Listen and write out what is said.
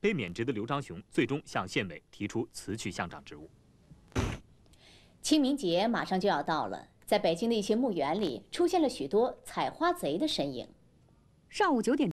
被免职的刘章雄最终向县委提出辞去乡长职务。清明节马上就要到了，在北京的一些墓园里出现了许多采花贼的身影。上午九点。